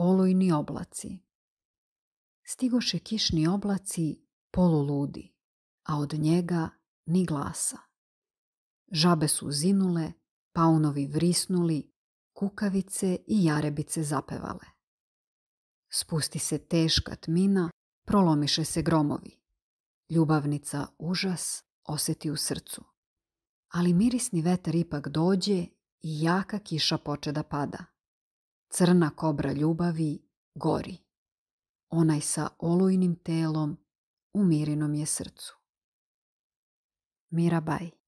olujni oblaci. Stigoše kišni oblaci poluludi, a od njega ni glasa. Žabe su zinule, paunovi vrisnuli, kukavice i jarebice zapevale. Spusti se teška tmina, prolomiše se gromovi. Ljubavnica užas osjeti u srcu. Ali mirisni vetar ipak dođe i jaka kiša poče da pada. Crna kobra ljubavi gori. Onaj sa olujnim telom u mirinom je srcu. Mirabaj